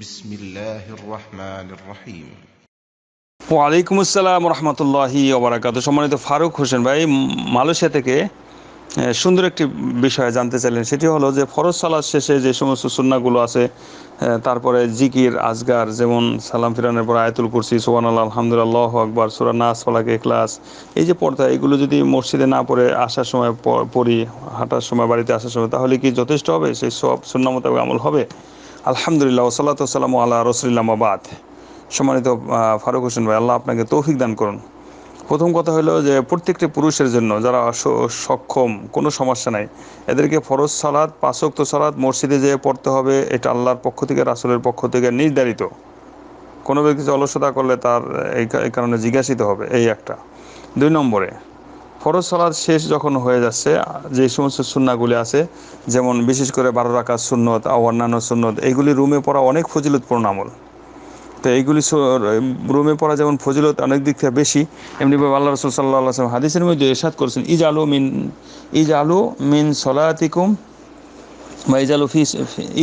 بسم الله الرحمن الرحيم ওয়ালাইকুম আসসালাম রহমতুল্লাহি ওবরাকাত সম্মানিত ফারুক হোসেন ভাই মালয়েশিয়া থেকে সুন্দর একটি বিষয় জানতে চাইলেন সেটি হলো যে ফরজ সালাদ শেষে যে সমস্ত সুন্নাগুলো আছে তারপরে জিকির আজগার যেমন সালাম ফিরানের পর আয়তুল কুরসি সোহান আল্লাহ আলহামদুলিল্লাহ আকবর সুরা নাস ফলাক ক্লাস এই যে পর্দা এগুলো যদি মসজিদে না পড়ে আসার সময় পড়ি হাঁটার সময় বাড়িতে আসার সময় তাহলে কি যথেষ্ট হবে সেই সব সুন্নামত আমল হবে আলহামদুলিল্লাহ সালাম আল্লাহ রসুলিল্লামাবাদ সম্মানিত ফারুক হোসেন ভাই আল্লাহ আপনাকে তৌফিক দান করুন প্রথম কথা হলো যে প্রত্যেকটি পুরুষের জন্য যারা সক্ষম কোনো সমস্যা নাই এদেরকে ফরজ সালাদ পাশক্ত সালাদ মসজিদে যেয়ে পড়তে হবে এটা আল্লাহর পক্ষ থেকে রাসুলের পক্ষ থেকে নির্ধারিত কোনো ব্যক্তি অলসতা করলে তার এই কারণে জিজ্ঞাসিত হবে এই একটা দুই নম্বরে ফরজ সালাদ শেষ যখন হয়ে যাচ্ছে যে সমস্ত সুন্নাগুলি আছে যেমন বিশেষ করে বারো রাখা সুন্নত আর অন্যান্য সুন্নত এইগুলি রুমে পড়া অনেক ফজিলতপূর্ণ আমল তো এইগুলি রুমে পড়া যেমন ফজিলত অনেক দিক থেকে বেশি এমনিভাবে আল্লাহ রসুল সাল্লাহ আসলাম হাদিসের মধ্যে এসাদ করেছেন ইজ আলু মিন ইজ আলু মিন সলাতিকুম বা ইজ আলু ফি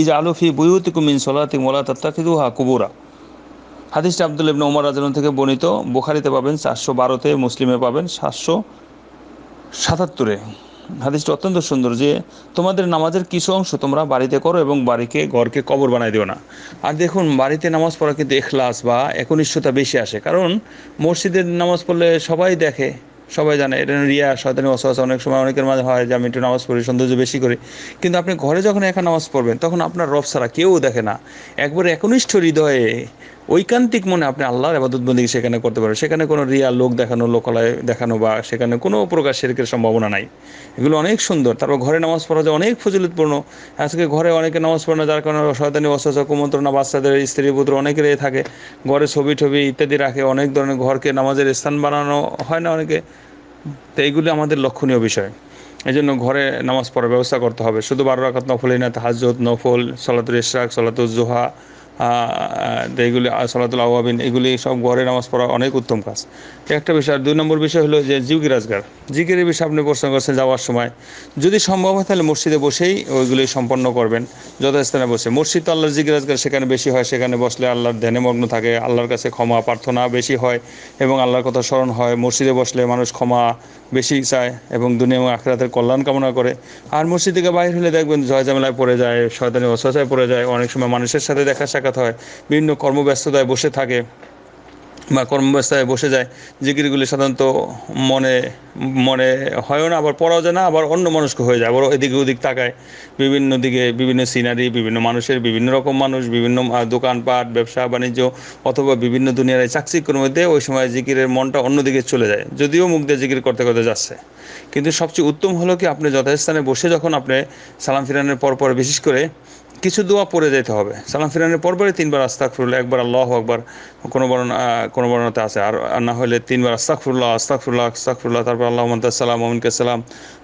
ইজ আলু ফি বুয়ুতিকুম মিন সলাতিকুম ওলা তাত্তাকিদু হা কুবুরা হাদিসটা আব্দুল ইবনে ওমর রাজন থেকে বর্ণিত বোখারিতে পাবেন চারশো বারোতে মুসলিমে পাবেন সাতশো সাতাত্তরে হাদিসটা অত্যন্ত সুন্দর যে তোমাদের নামাজের কিছু অংশ তোমরা বাড়িতে করো এবং বাড়িকে ঘরকে কবর বানাই দিও না আর দেখুন বাড়িতে নামাজ পড়া কিন্তু এখলাস বা একনিষ্ঠতা বেশি আসে কারণ মসজিদের নামাজ পড়লে সবাই দেখে সবাই জানে এটা রিয়া সয়তানি অসহাস অনেক সময় অনেকের মাঝে হয় যে আমি একটু নামাজ পড়ি সৌন্দর্য বেশি করে কিন্তু আপনি ঘরে যখন একা নামাজ পড়বেন তখন আপনার রব ছাড়া কেউ দেখে না একবারে একনিষ্ঠ হৃদয়ে ঐকান্তিক মনে আপনি আল্লাহর আবাদত বন্দী সেখানে করতে পারেন সেখানে কোনো রিয়া লোক দেখানো লোকালয় দেখানো বা সেখানে কোনো প্রকার শেরকের সম্ভাবনা নাই এগুলো অনেক সুন্দর তারপর ঘরে নামাজ পড়া যায় অনেক ফজিলতপূর্ণ আজকে ঘরে অনেকে নামাজ পড়ে না যার কারণে শয়তানি অস্ত্র কুমন্ত্রণা বাচ্চাদের স্ত্রী পুত্র এ থাকে ঘরে ছবি টবি ইত্যাদি রাখে অনেক ধরনের ঘরকে নামাজের স্থান বানানো হয় না অনেকে তো এইগুলি আমাদের লক্ষণীয় বিষয় এই জন্য ঘরে নামাজ পড়ার ব্যবস্থা করতে হবে শুধু বারো রাখাত নফলই না তাহাজত নফল সলাতুল ইশরাক সলাতুল জোহা এইগুলি সলাতুল আওয়াবিন এগুলি সব ঘরে নামাজ পড়া অনেক উত্তম কাজ একটা বিষয় আর দুই নম্বর বিষয় হলো যে জিউকি রাজগার জিগিরের বিষয়ে আপনি প্রশ্ন করছেন যাওয়ার সময় যদি সম্ভব হয় তাহলে মসজিদে বসেই ওইগুলি সম্পন্ন করবেন যথাস্থানে বসে মসজিদ তো আল্লাহর জিকির রাজগার সেখানে বেশি হয় সেখানে বসলে আল্লাহর ধ্যানে মগ্ন থাকে আল্লাহর কাছে ক্ষমা প্রার্থনা বেশি হয় এবং আল্লাহর কথা স্মরণ হয় মসজিদে বসলে মানুষ ক্ষমা বেশি চায় এবং দুনিয়া এবং আখরাতের কল্যাণ কামনা করে আর মসজিদ থেকে বাইরে হলে দেখবেন জয় জামেলায় পড়ে যায় শয়তানি অসহায় পড়ে যায় অনেক সময় মানুষের সাথে দেখা সাক্ষাৎ কাটাতে হয় বিভিন্ন কর্মব্যস্ততায় বসে থাকে বা কর্মব্যস্তায় বসে যায় জিকিরগুলি সাধারণত মনে মনে হয়ও না আবার পড়াও যায় না আবার অন্য মানুষকে হয়ে যায় আবার এদিকে ওদিক তাকায় বিভিন্ন দিকে বিভিন্ন সিনারি বিভিন্ন মানুষের বিভিন্ন রকম মানুষ বিভিন্ন দোকানপাট ব্যবসা বাণিজ্য অথবা বিভিন্ন দুনিয়ার চাকচিক্যের মধ্যে ওই সময় জিকিরের মনটা অন্যদিকে চলে যায় যদিও মুখ দিয়ে জিকির করতে করতে যাচ্ছে কিন্তু সবচেয়ে উত্তম হলো কি আপনি যথাস্থানে বসে যখন আপনি সালাম ফিরানের পরপর বিশেষ করে কিছু দোয়া পড়ে যেতে হবে সালাম ফিরানের পরপরে তিনবার আস্তাকফিরুল্লাহ একবার আল্লাহ একবার কোনো বর্ণ কোনো বর্ণতে আছে আর না হলে তিনবার আস্তাকফিরুল্লাহ আস্তাকফিরুল্লাহ আস্তাকফিরুল্লাহ তারপর আল্লাহ মন্তা সালাম অমিনকে সালাম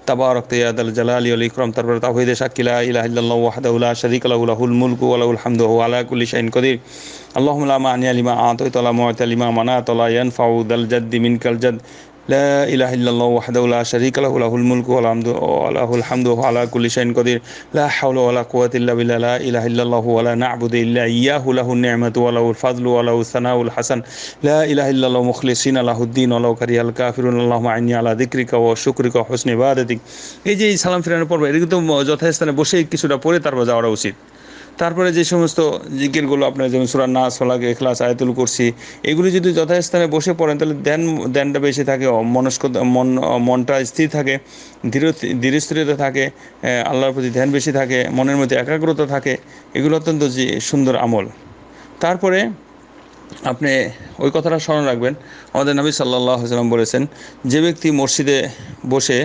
তাবারক তৈয়াদ আল জালা আলী আলী ইকরম তারপরে তাহিদ শাকিলা ইলাহ ইল্লাহ ওয়াহদাউল্লাহ শরিক আলাহুল মুলকু আলাহুল হামদ আলা কুল্লি শাহিন কদির আল্লাহ আনি আলিমা আতলা মোয়াত আলিমা মানা তলা ইয়ান ফাউদ আল জদ্দি মিনকাল জদ লা ইলাহা ইল্লাল্লাহু ওয়াহদাহু লা শারীকা লাহু লাহুল মুলকু ওয়া আলহামদু ওয়া লা হাওলা ওয়া লা কুওয়াতা ইল্লা বিল্লাহ ইল্লা ইয়াহু লাহুন নি'মাতু ওয়া লাহুল ফাযলু ওয়া হাসান লা ইলাহা ইল্লাল্লাহু মুখলিসিনা লাহুদ্দিন ওয়া লাউ কারিয়াল আইনি আলা যিকরিকা ওয়া শুকরিকা ওয়া হুসনি ইবাদাতিক এই যে সালাম ফেরানোর পর এরকম যথাস্থানে বসে কিছুটা পড়ে তারপর যাওয়া উচিত তারপরে যে সমস্ত জিকিরগুলো আপনার যেমন সুরান না সোলাকে এখলাস আয়তুল করছি এগুলি যদি যথাস্থানে বসে পড়েন তাহলে ধ্যান ধ্যানটা বেশি থাকে মনস্ক মন মনটা স্থির থাকে ধীর ধীরস্থিরতা থাকে আল্লাহর প্রতি ধ্যান বেশি থাকে মনের মধ্যে একাগ্রতা থাকে এগুলো অত্যন্ত যে সুন্দর আমল তারপরে আপনি ওই কথাটা স্মরণ রাখবেন আমাদের নবী সাল্লাহ সাল্লাম বলেছেন যে ব্যক্তি মসজিদে বসে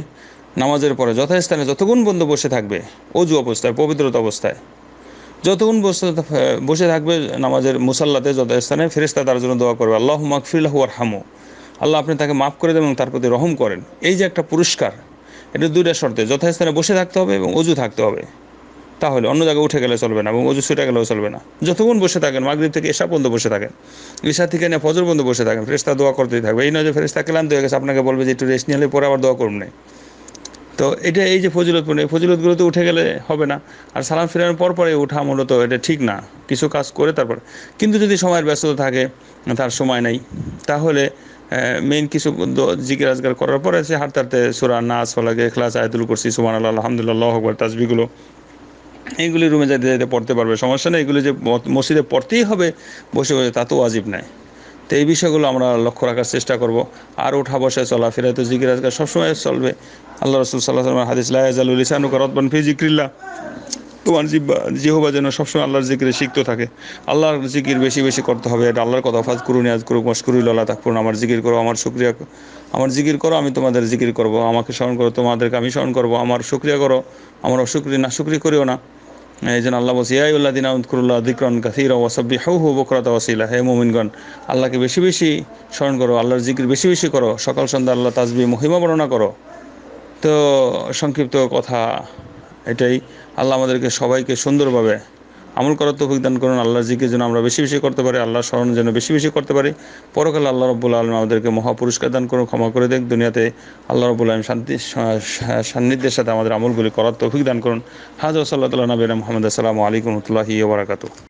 নামাজের পরে যথাস্থানে যতক্ষণ বন্ধু বসে থাকবে অজু অবস্থায় পবিত্রতা অবস্থায় যতক্ষণ বসে বসে থাকবে নামাজের মুসাল্লাতে স্থানে ফেরেস্তা তার জন্য দোয়া করবে আল্লাহ মাকফিল্লাহ আর হামু আল্লাহ আপনি তাকে মাফ করে দেন এবং তার প্রতি রহম করেন এই যে একটা পুরস্কার এটা দুইটা শর্তে যথাস্থানে বসে থাকতে হবে এবং অজু থাকতে হবে তাহলে অন্য জায়গায় উঠে গেলে চলবে না এবং অজু ছুটে গেলেও চলবে না যতক্ষণ বসে থাকেন মাগরীব থেকে এশা পর্যন্ত বসে থাকেন ঈশা থেকে নিয়ে ফজর পর্যন্ত বসে থাকেন ফেরেস্তা দোয়া করতেই থাকবে এই নয় যে ফেরেস্তা ক্লান্ত হয়ে গেছে আপনাকে বলবে যে একটু রেস্ট নিয়ে পরে আবার দোয়া করুন না তো এটা এই যে ফজিলতপূর্ণ এই ফজিলতগুলো তো উঠে গেলে হবে না আর সালাম ফেরানোর পর পরে ওঠা মূলত এটা ঠিক না কিছু কাজ করে তারপর কিন্তু যদি সময়ের ব্যস্ততা থাকে তার সময় নাই তাহলে মেন কিছু জিকির আজগার করার পরে সে হাঁটতে হাঁটতে সুরা নাচ ফলাকে এখলাস আয়তুল করছি সুমান আল্লাহ আলহামদুলিল্লাহ হকবর তাজবিগুলো এইগুলি রুমে যেতে যেতে পড়তে পারবে সমস্যা নেই এগুলি যে মসজিদে পড়তেই হবে বসে বসে তা তো ওয়াজিব নয় তো এই বিষয়গুলো আমরা লক্ষ্য রাখার চেষ্টা করব আর ওঠা চলা চলাফেরা তো জিকির আজকাল সবসময় চলবে আল্লাহ রসুল সাল্লাহ হাদিস লাহাজালুল ইসানুক রতবান ফি জিক্রিল্লা তোমার জিহবা যেন সবসময় আল্লাহর জিকিরে শিখতে থাকে আল্লাহর জিকির বেশি বেশি করতে হবে এটা আল্লাহর কথা ফাজ করুন আজ করুক মস্করুল আল্লাহ থাকুন আমার জিকির করো আমার শুক্রিয়া আমার জিকির করো আমি তোমাদের জিকির করব আমাকে স্মরণ করো তোমাদেরকে আমি স্মরণ করব আমার শুক্রিয়া করো আমার অশুক্রিয়া না শুক্রিয়া করিও না এই জন্য আল্লাহ বলছি দিন আউদকুরুল্লাহ দিকরণ কাসির ওয়াসব্বি হৌ হু বকরাতা ওয়াসিলা হে মোমিনগণ আল্লাহকে বেশি বেশি স্মরণ করো আল্লাহর জিকির বেশি বেশি করো সকাল সন্ধ্যা আল্লাহ তাজবি মহিমা বর্ণনা করো তো সংক্ষিপ্ত কথা এটাই আল্লাহ আমাদেরকে সবাইকে সুন্দরভাবে আমল করার তৌফিক দান করুন আল্লাহর জিকে যেন আমরা বেশি বেশি করতে পারি আল্লাহর স্মরণ যেন বেশি বেশি করতে পারি পরকালে আল্লাহ রব্বুল আলম আমাদেরকে মহা পুরস্কার দান করুন ক্ষমা করে দেখ দুনিয়াতে আল্লাহ রব্বুল আলম শান্তি সান্নিধ্যের সাথে আমাদের আমলগুলি করার তৌফিক দান করুন হাজ ওসাল্লাহ তাল্লাহ নবীন মোহাম্মদ আসসালামু আলাইকুম রহমতুল্লাহি ওবরাকাতু